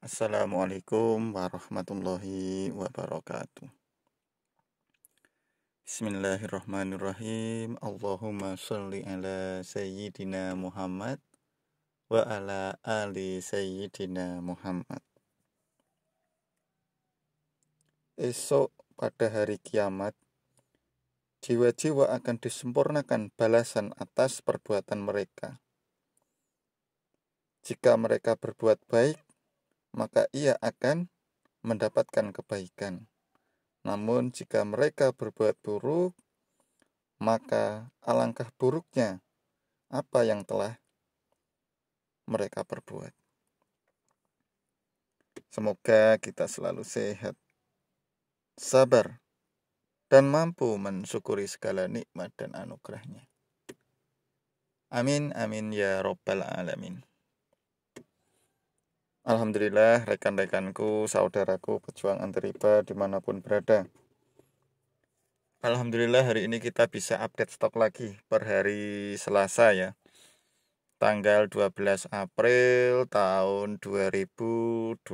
Assalamualaikum warahmatullahi wabarakatuh. Bismillahirrahmanirrahim. Allahumma sholli ala sayyidina Muhammad wa ala ali sayyidina Muhammad. Esok pada hari kiamat jiwa-jiwa akan disempurnakan balasan atas perbuatan mereka. Jika mereka berbuat baik, maka ia akan mendapatkan kebaikan. Namun jika mereka berbuat buruk, maka alangkah buruknya apa yang telah mereka perbuat. Semoga kita selalu sehat, sabar, dan mampu mensyukuri segala nikmat dan anugerahnya. Amin, amin ya Rabbal 'Alamin. Alhamdulillah rekan-rekanku, saudaraku, pejuang antariba dimanapun berada. Alhamdulillah hari ini kita bisa update stok lagi per hari Selasa ya. Tanggal 12 April tahun 2022.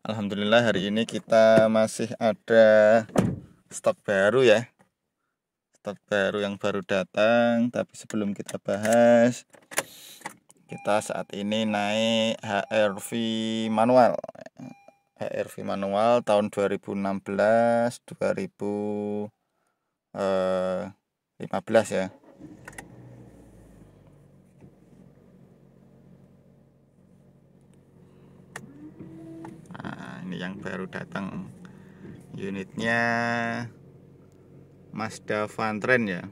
Alhamdulillah hari ini kita masih ada stok baru ya. Stok baru yang baru datang, tapi sebelum kita bahas kita saat ini naik HRV manual HRV manual tahun 2016 2015 eh, ya nah, ini yang baru datang unitnya Mazda Trend ya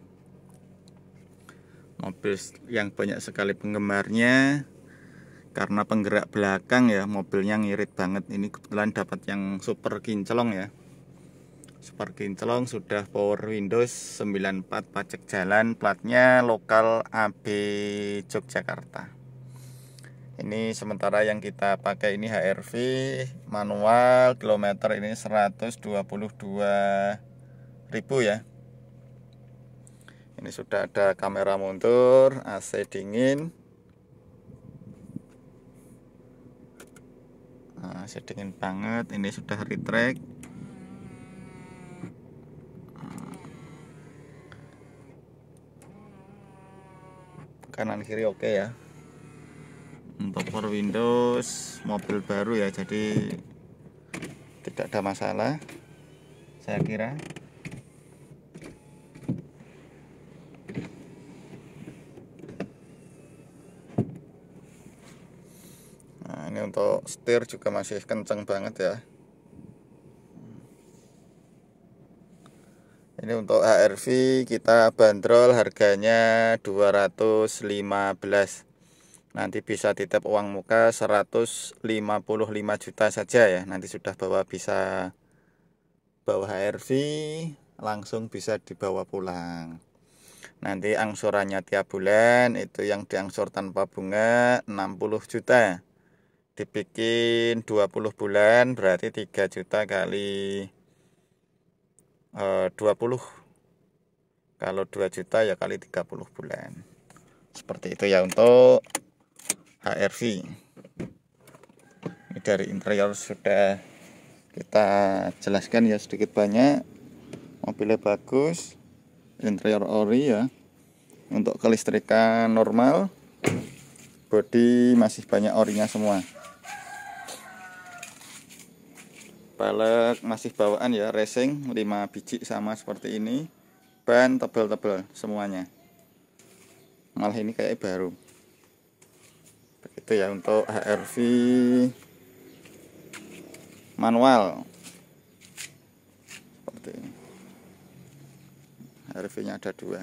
mobil yang banyak sekali penggemarnya karena penggerak belakang ya mobilnya ngirit banget ini kebetulan dapat yang super kinclong ya super kinclong sudah power windows 94 pajak jalan platnya lokal AB Yogyakarta ini sementara yang kita pakai ini HRV manual kilometer ini 122 ribu ya ini sudah ada kamera mundur AC dingin nah, AC dingin banget ini sudah retract kanan kiri oke ya untuk power windows mobil baru ya jadi tidak ada masalah saya kira untuk setir juga masih kenceng banget ya ini untuk HRV kita bandrol harganya 215 nanti bisa titip uang muka 155 juta saja ya nanti sudah bawa bisa bawa HRV langsung bisa dibawa pulang nanti angsurannya tiap bulan itu yang diangsur tanpa bunga 60 juta dibikin 20 bulan berarti 3 juta kali e, eh, 20 kalau 2 juta ya kali 30 bulan seperti itu ya untuk HRV ini dari interior sudah kita jelaskan ya sedikit banyak mobilnya bagus interior ori ya untuk kelistrikan normal body masih banyak orinya semua Pelek masih bawaan ya racing 5 biji sama seperti ini. Ban tebel-tebel semuanya. Malah ini kayak baru. Begitu ya untuk HRV manual. Seperti ini. HRV-nya ada dua.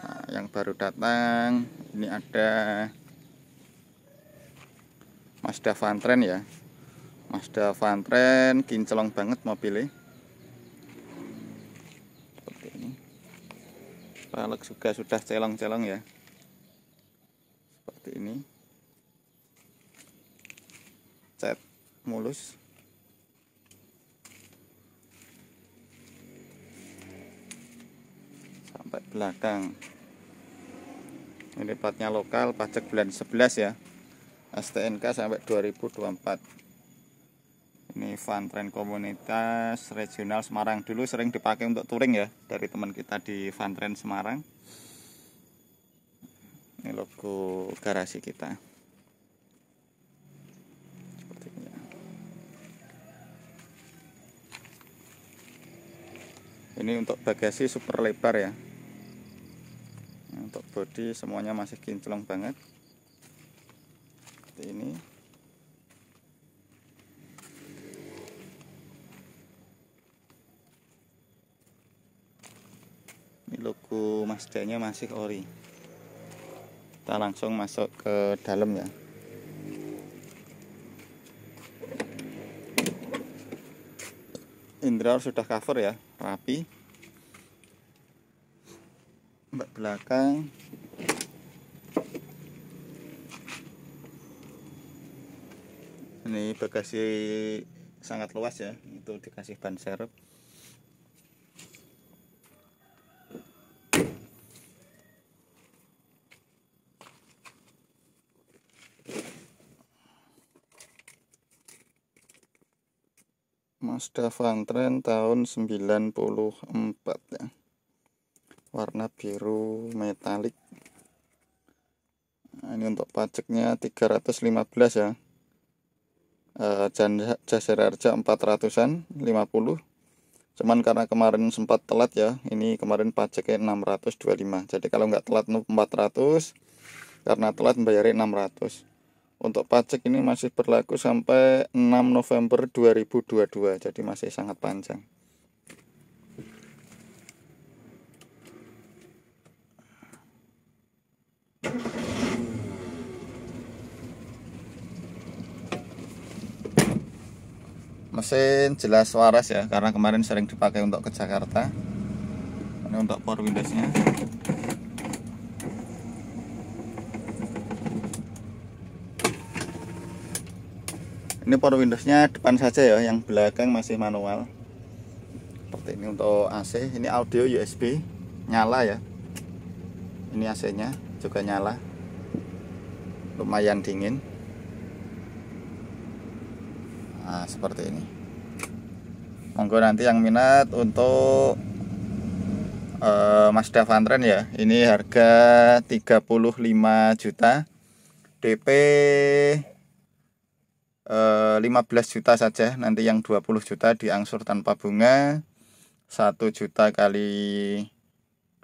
Nah, yang baru datang ini ada Mazda Vantren ya Mazda Vantren kinclong banget mobilnya seperti ini balok juga sudah celong-celong ya seperti ini cat mulus sampai belakang ini platnya lokal pajak bulan 11 ya STNK sampai 2024 ini fun trend komunitas regional Semarang dulu sering dipakai untuk touring ya dari teman kita di fun trend Semarang ini logo garasi kita ya. ini untuk bagasi super lebar ya body semuanya masih kinclong banget seperti ini ini logo Mazda masih ori kita langsung masuk ke dalam ya Indra sudah cover ya rapi belakang ini bagasi sangat luas ya itu dikasih ban serep Mazda Fantren tahun 94 ya warna biru metalik nah, ini untuk pajaknya 315 ya e, jasa harga 400an 50 cuman karena kemarin sempat telat ya ini kemarin pajaknya 625 jadi kalau nggak telat 400 karena telat bayarnya 600 untuk pajak ini masih berlaku sampai 6 November 2022 jadi masih sangat panjang mesin jelas waras ya karena kemarin sering dipakai untuk ke Jakarta ini untuk power windows nya ini power windows nya depan saja ya yang belakang masih manual seperti ini untuk AC ini audio USB nyala ya ini AC nya juga nyala lumayan dingin seperti ini monggo nanti yang minat untuk uh, eh, Mazda Fantren ya ini harga 35 juta DP uh, 15 juta saja nanti yang 20 juta diangsur tanpa bunga 1 juta kali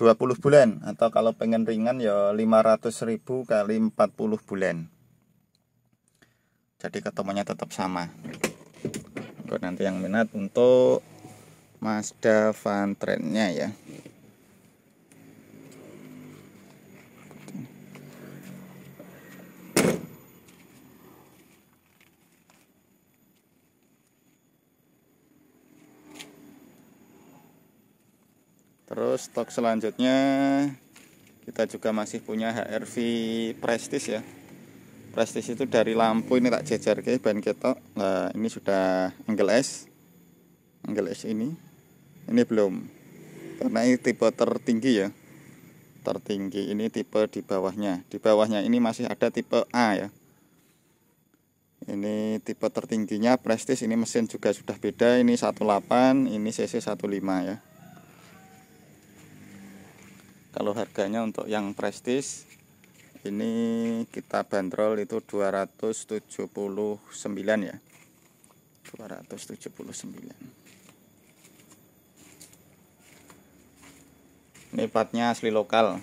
20 bulan atau kalau pengen ringan ya 500 ribu kali 40 bulan jadi ketemunya tetap sama buat nanti yang minat untuk Mazda Van Trendnya ya Terus stok selanjutnya kita juga masih punya HRV Prestige ya prestis itu dari lampu ini tak jejer ke ban ketok nah ini sudah angle S angle S ini ini belum karena ini tipe tertinggi ya tertinggi ini tipe di bawahnya di bawahnya ini masih ada tipe A ya ini tipe tertingginya Prestis. ini mesin juga sudah beda ini 18 ini CC 15 ya kalau harganya untuk yang Prestis ini kita bandrol itu 279 ya 279 ini partnya asli lokal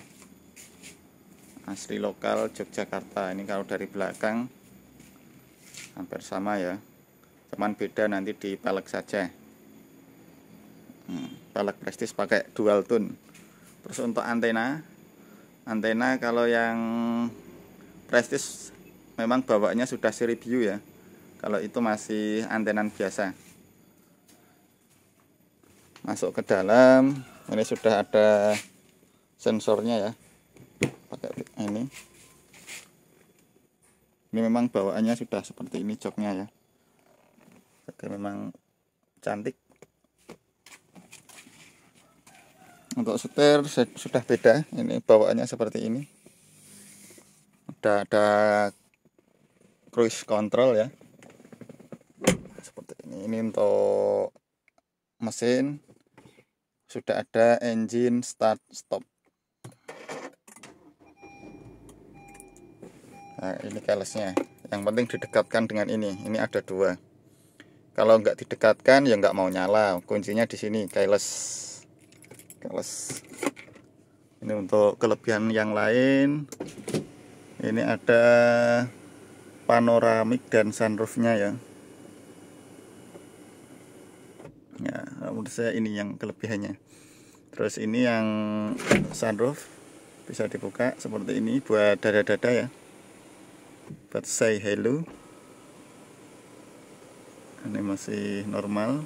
asli lokal Yogyakarta ini kalau dari belakang hampir sama ya cuman beda nanti di pelek saja hmm, pelek prestis pakai dual tone terus untuk antena antena kalau yang prestis memang bawaannya sudah seri view ya kalau itu masih antena biasa masuk ke dalam ini sudah ada sensornya ya pakai ini ini memang bawaannya sudah seperti ini joknya ya jadi memang cantik untuk setir sudah beda ini bawaannya seperti ini udah ada cruise control ya seperti ini ini untuk mesin sudah ada engine start stop nah ini kelesnya yang penting didekatkan dengan ini ini ada dua kalau nggak didekatkan ya nggak mau nyala kuncinya di sini keyless keles ini untuk kelebihan yang lain ini ada panoramik dan sunroofnya ya ya menurut saya ini yang kelebihannya terus ini yang sunroof bisa dibuka seperti ini buat dada-dada ya buat say hello ini masih normal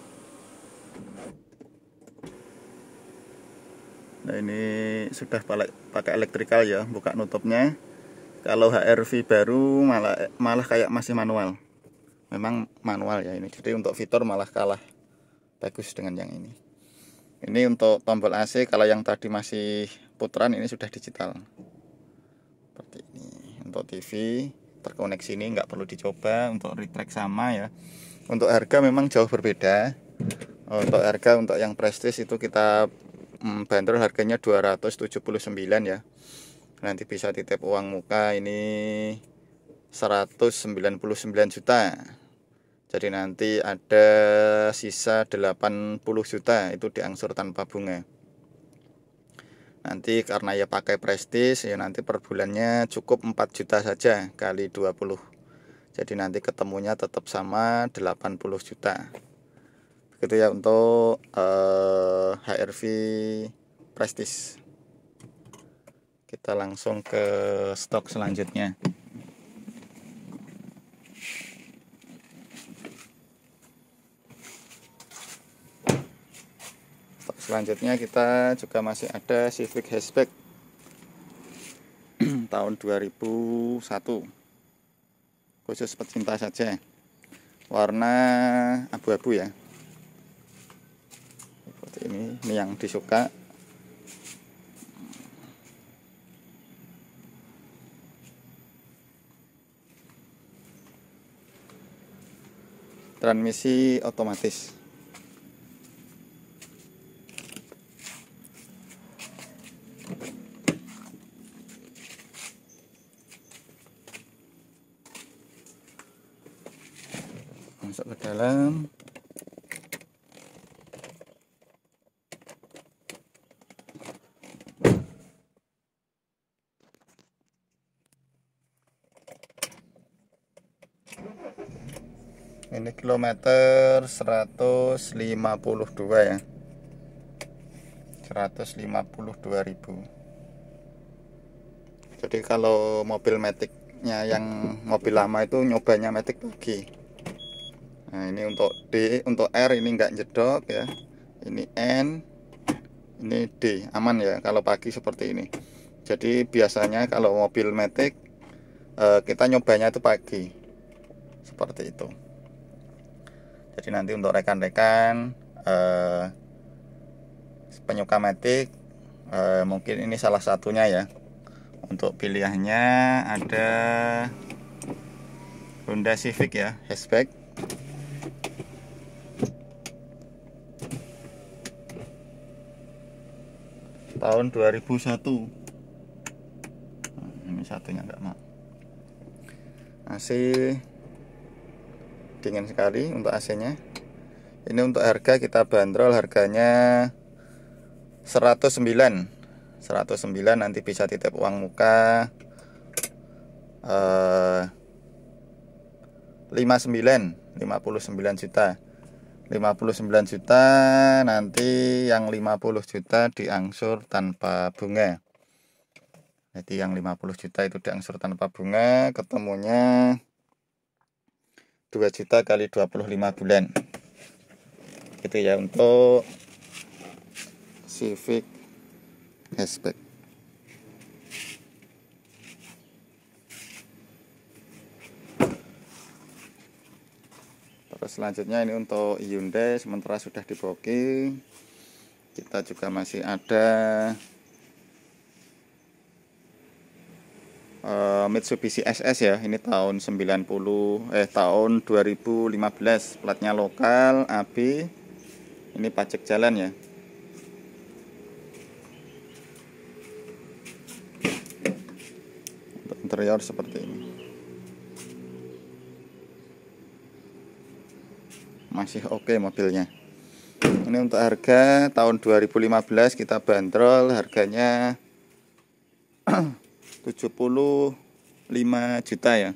nah ini sudah pakai elektrikal ya buka nutupnya kalau HRV baru malah malah kayak masih manual memang manual ya ini jadi untuk fitur malah kalah bagus dengan yang ini ini untuk tombol AC kalau yang tadi masih putaran ini sudah digital seperti ini untuk TV terkoneksi ini nggak perlu dicoba untuk retract sama ya untuk harga memang jauh berbeda untuk harga untuk yang prestis itu kita bandrol mm, harganya 279 ya nanti bisa titip uang muka ini 199 juta jadi nanti ada sisa 80 juta itu diangsur tanpa bunga nanti karena ya pakai prestis ya nanti per bulannya cukup 4 juta saja kali 20 jadi nanti ketemunya tetap sama 80 juta gitu ya untuk uh, eh, HRV Prestige kita langsung ke stok selanjutnya stok selanjutnya kita juga masih ada Civic Hatchback tahun 2001 khusus pecinta saja warna abu-abu ya ini, ini yang disuka transmisi otomatis ini kilometer 152 ya 152.000 jadi kalau mobil metiknya yang mobil lama itu nyobanya metik pagi nah ini untuk D untuk R ini enggak jedok ya ini N ini D aman ya kalau pagi seperti ini jadi biasanya kalau mobil metik eh, kita nyobanya itu pagi seperti itu jadi nanti untuk rekan-rekan eh, penyuka matic eh, mungkin ini salah satunya ya untuk pilihannya ada Honda Civic ya hatchback tahun 2001 nah, ini satunya enggak mak masih dingin sekali untuk AC nya ini untuk harga kita bandrol harganya 109 109 nanti bisa titip uang muka eh, 59 59 juta 59 juta nanti yang 50 juta diangsur tanpa bunga jadi yang 50 juta itu diangsur tanpa bunga ketemunya 2 juta kali 25 bulan itu ya untuk Civic hatchback terus selanjutnya ini untuk Hyundai sementara sudah diboking kita juga masih ada Mitsubishi SS ya ini tahun 90 eh tahun 2015 platnya lokal AB ini pajak jalan ya untuk interior seperti ini masih oke okay mobilnya ini untuk harga tahun 2015 kita bandrol harganya 70 5 juta ya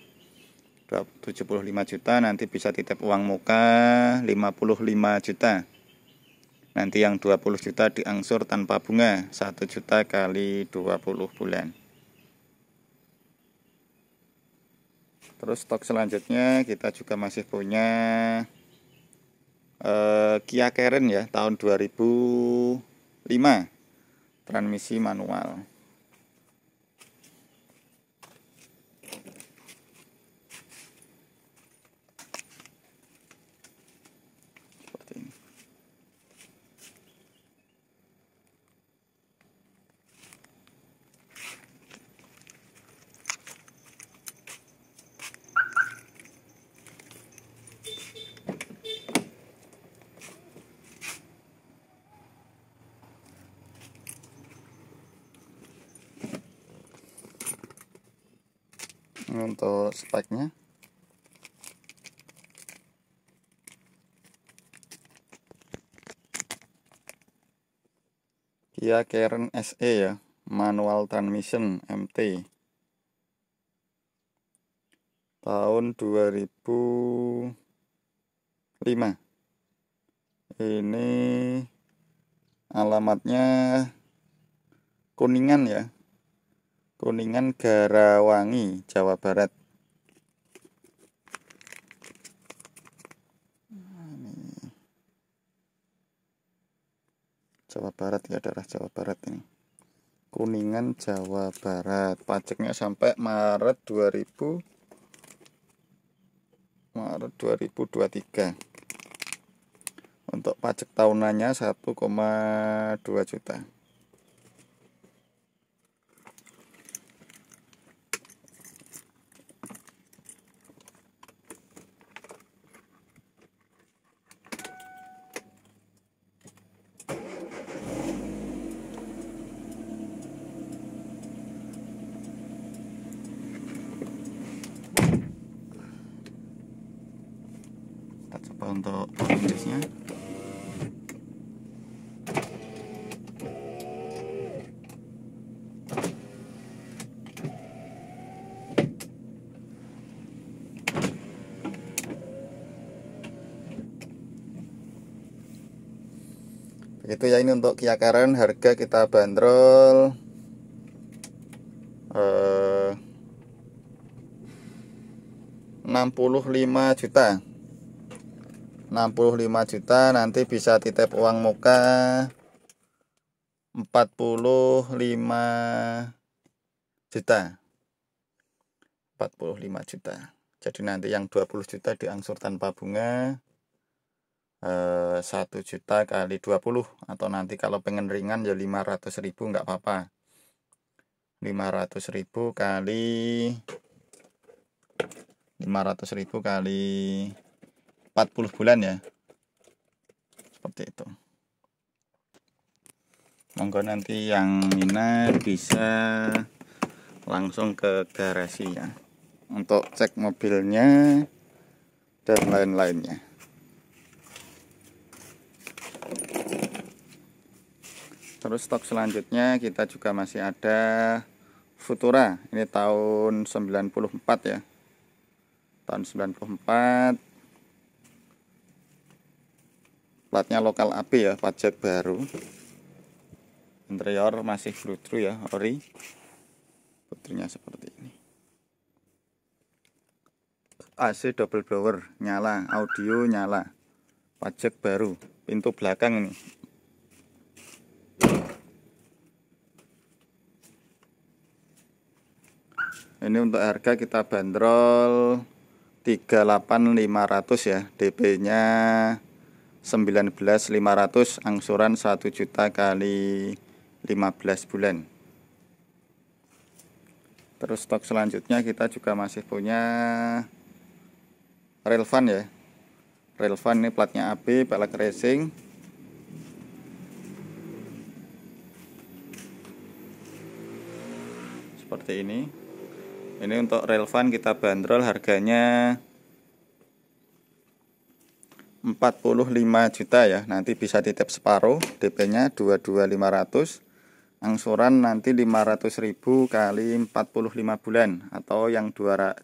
75 juta nanti bisa titip uang muka 55 juta nanti yang 20 juta diangsur tanpa bunga 1 juta kali 20 bulan terus stok selanjutnya kita juga masih punya eh, Kia Keren ya tahun 2005 transmisi manual untuk speknya Kia Karen SE ya manual transmission MT tahun 2005 ini alamatnya kuningan ya Kuningan Garawangi Jawa Barat Jawa Barat ya daerah Jawa Barat ini Kuningan Jawa Barat pajaknya sampai Maret 2000 Maret 2023 untuk pajak tahunannya 1,2 juta lupa untuk tulisnya. begitu ya ini untuk Kia Karen harga kita bandrol eh, 65 juta 65 juta nanti bisa titip uang muka 45 juta 45 juta jadi nanti yang 20 juta diangsur tanpa bunga 1 eh, juta kali 20 atau nanti kalau pengen ringan ya 500 ribu nggak apa-apa 500 ribu kali 500 ribu kali 40 bulan ya seperti itu monggo nanti yang minat bisa langsung ke garasi ya untuk cek mobilnya dan lain-lainnya terus stok selanjutnya kita juga masih ada Futura ini tahun 94 ya tahun 94 platnya lokal api ya pajak baru interior masih blue true ya ori putrinya seperti ini AC double blower nyala audio nyala pajak baru pintu belakang ini ini untuk harga kita bandrol 38500 ya DP nya 19.500 angsuran 1 juta kali 15 bulan terus stok selanjutnya kita juga masih punya relevan ya relevan ini platnya AB pelek racing seperti ini ini untuk relevan kita bandrol harganya 45 juta ya nanti bisa titip separuh DP nya 22500 angsuran nanti 500 ribu kali 45 bulan atau yang 22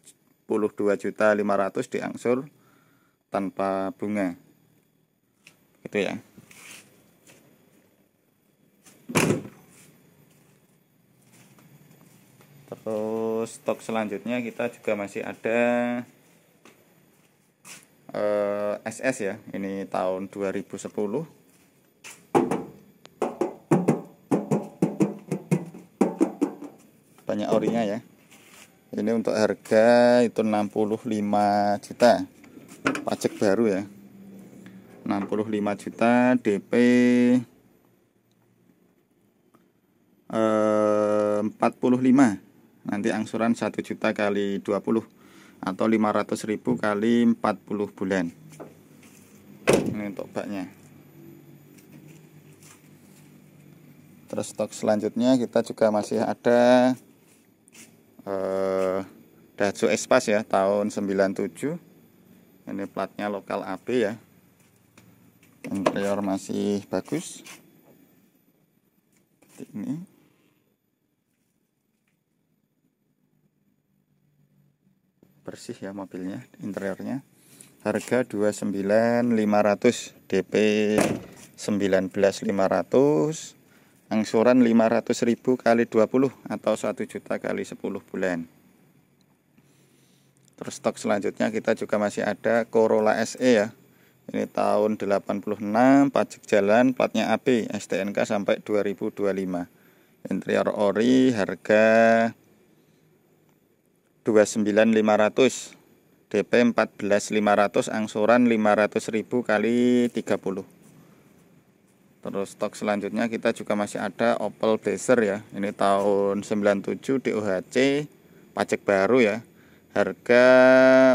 juta 500 diangsur tanpa bunga gitu ya terus stok selanjutnya kita juga masih ada eh, SS ya ini tahun 2010 banyak orinya ya ini untuk harga itu 65 juta pajak baru ya 65 juta DP eh, 45 nanti angsuran 1 juta kali 20 atau 500 ribu kali 40 bulan ini untuk baknya terus stok selanjutnya kita juga masih ada eh, Daihatsu Espas ya tahun 97 ini platnya lokal AB ya interior masih bagus ini bersih ya mobilnya interiornya harga 29.500 DP 19.500 angsuran 500.000 kali 20 atau 1 juta kali 10 bulan terus stok selanjutnya kita juga masih ada Corolla SE ya ini tahun 86 pajak jalan platnya AB STNK sampai 2025 interior ori harga 29500 DP 14500 angsuran 500.000 kali 30 terus stok selanjutnya kita juga masih ada Opel Blazer ya ini tahun 97 DOHC pajak baru ya harga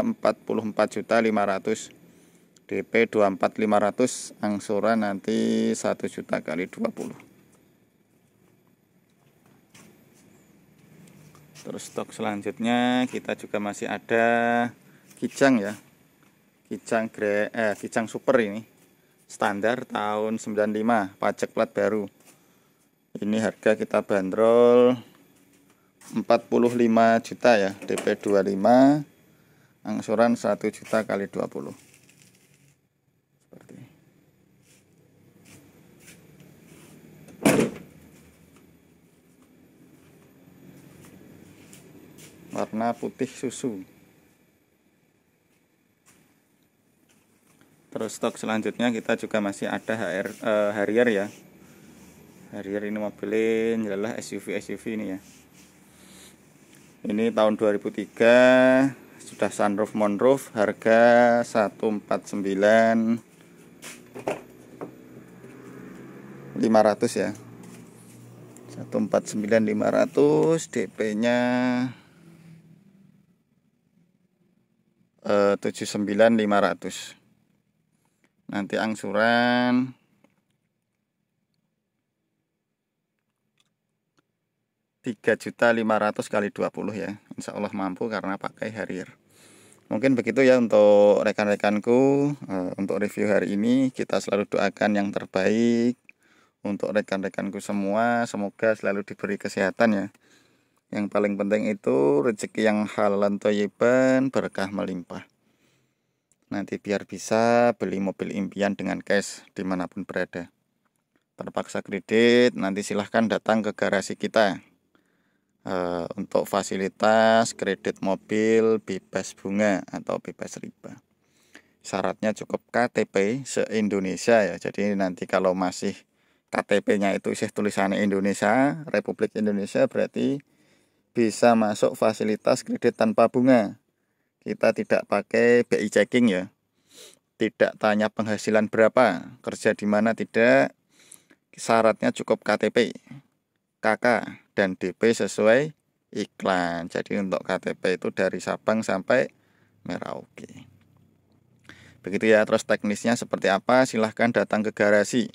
44.500 DP 24.500 angsuran nanti 1 juta kali 20 terus stok selanjutnya kita juga masih ada kijang ya kijang gre eh, kijang super ini standar tahun 95 pajak plat baru ini harga kita bandrol 45 juta ya DP 25 angsuran 1 juta kali 20 warna putih susu terus stok selanjutnya kita juga masih ada HR uh, eh, Harrier ya Harrier ini mobilnya adalah SUV SUV ini ya ini tahun 2003 sudah sunroof monroof harga 149 500 ya 149 500 DP nya 79500 eh, nanti angsuran tiga juta lima ratus kali 20 ya Insya Allah mampu karena pakai Harrier mungkin begitu ya untuk rekan-rekanku eh, untuk review hari ini kita selalu doakan yang terbaik untuk rekan-rekanku semua semoga selalu diberi kesehatan ya yang paling penting itu rezeki yang halalan toyiban berkah melimpah. Nanti biar bisa beli mobil impian dengan cash dimanapun berada. Terpaksa kredit, nanti silahkan datang ke garasi kita. Uh, untuk fasilitas kredit mobil bebas bunga atau bebas riba. Syaratnya cukup KTP se-Indonesia ya. Jadi nanti kalau masih KTP-nya itu isih tulisannya Indonesia, Republik Indonesia berarti bisa masuk fasilitas kredit tanpa bunga. Kita tidak pakai BI checking ya. Tidak tanya penghasilan berapa, kerja di mana tidak. Syaratnya cukup KTP, KK dan DP sesuai iklan. Jadi untuk KTP itu dari Sabang sampai Merauke. Begitu ya, terus teknisnya seperti apa? Silahkan datang ke garasi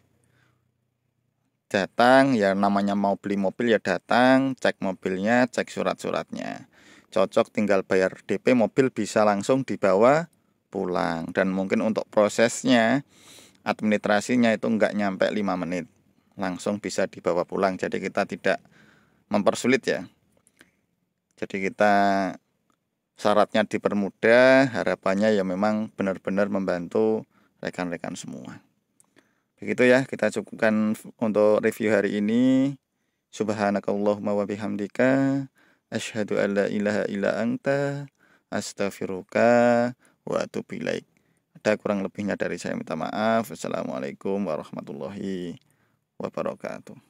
datang ya namanya mau beli mobil ya datang cek mobilnya cek surat-suratnya cocok tinggal bayar DP mobil bisa langsung dibawa pulang dan mungkin untuk prosesnya administrasinya itu nggak nyampe 5 menit langsung bisa dibawa pulang jadi kita tidak mempersulit ya jadi kita syaratnya dipermudah harapannya ya memang benar-benar membantu rekan-rekan semua begitu ya kita cukupkan untuk review hari ini subhanakallahumma wa bihamdika asyhadu an la ilaha illa anta astaghfiruka wa atubu ilaik ada kurang lebihnya dari saya minta maaf assalamualaikum warahmatullahi wabarakatuh